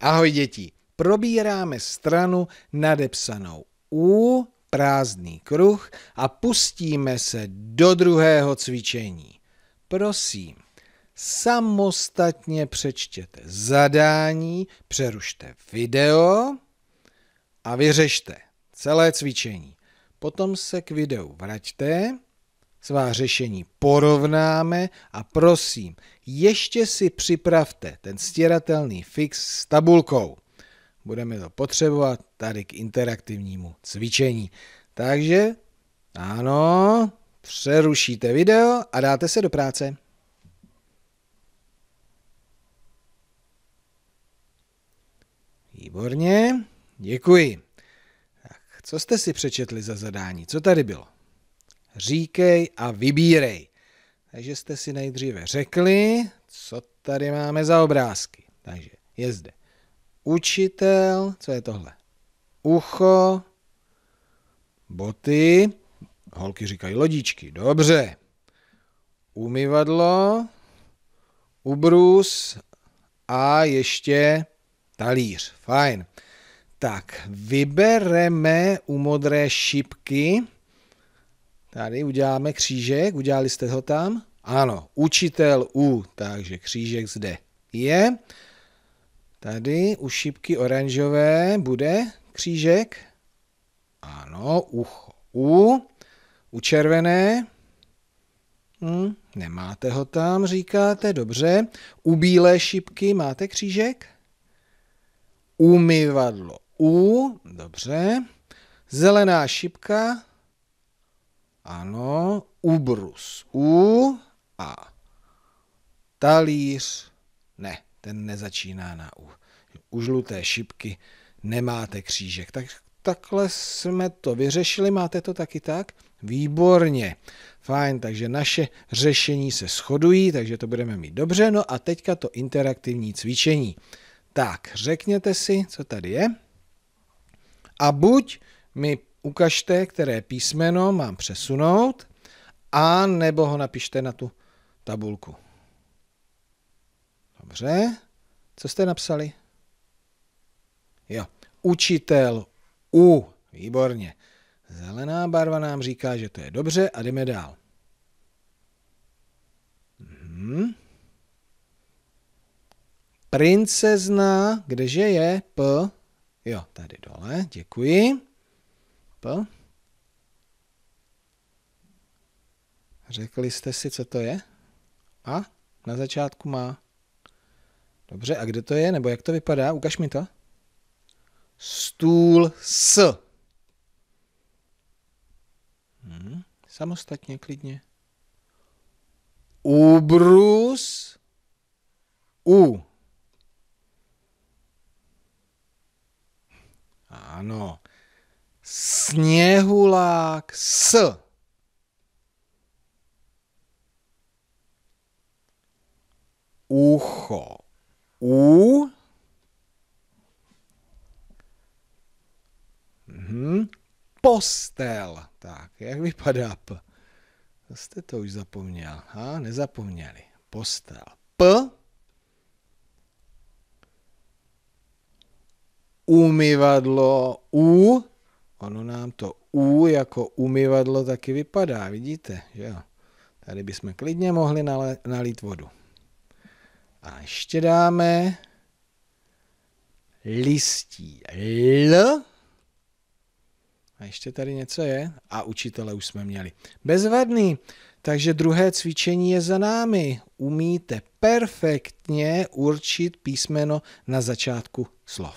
Ahoj děti, probíráme stranu nadepsanou U, prázdný kruh a pustíme se do druhého cvičení. Prosím, samostatně přečtěte zadání, přerušte video a vyřešte celé cvičení. Potom se k videu vraťte svá řešení porovnáme a prosím, ještě si připravte ten stěratelný fix s tabulkou. Budeme to potřebovat tady k interaktivnímu cvičení. Takže, ano, přerušíte video a dáte se do práce. Výborně, děkuji. Tak, co jste si přečetli za zadání? Co tady bylo? říkej a vybírej. Takže jste si nejdříve řekli, co tady máme za obrázky. Takže je zde učitel, co je tohle? Ucho, boty, holky říkají lodičky, dobře. Umyvadlo, ubrus a ještě talíř, fajn. Tak, vybereme u modré šipky Tady uděláme křížek, udělali jste ho tam? Ano, učitel U, takže křížek zde je. Tady u šipky oranžové bude křížek. Ano, ucho U. U červené. Hm, nemáte ho tam, říkáte, dobře. U bílé šipky máte křížek. Umyvadlo U, dobře. Zelená šipka, ano, ubrus. U a talíř. Ne, ten nezačíná na U. U žluté šipky nemáte křížek. Tak, takhle jsme to vyřešili, máte to taky tak? Výborně, fajn, takže naše řešení se shodují, takže to budeme mít dobře. No a teďka to interaktivní cvičení. Tak, řekněte si, co tady je. A buď mi ukažte, které písmeno mám přesunout, a nebo ho napište na tu tabulku. Dobře, co jste napsali? Jo, učitel U, výborně. Zelená barva nám říká, že to je dobře a jdeme dál. Mhm. Princezna, kdeže je? P, jo, tady dole, děkuji. Apple? Řekli jste si, co to je? A? Na začátku má. Dobře, a kde to je? Nebo jak to vypadá? Ukaž mi to. Stůl s. Hmm, samostatně, klidně. Ubrus U. Ano. Sněhulák s. Ucho. U. Mhm. Postel. Tak, jak vypadá P? To jste to už zapomněl. A nezapomněli. Postel. P. Umyvadlo. U ono nám to U jako umyvadlo taky vypadá, vidíte, že jo? Tady bychom klidně mohli nalít vodu. A ještě dáme listí L. A ještě tady něco je. A učitele už jsme měli. Bezvadný. Takže druhé cvičení je za námi. Umíte perfektně určit písmeno na začátku slov.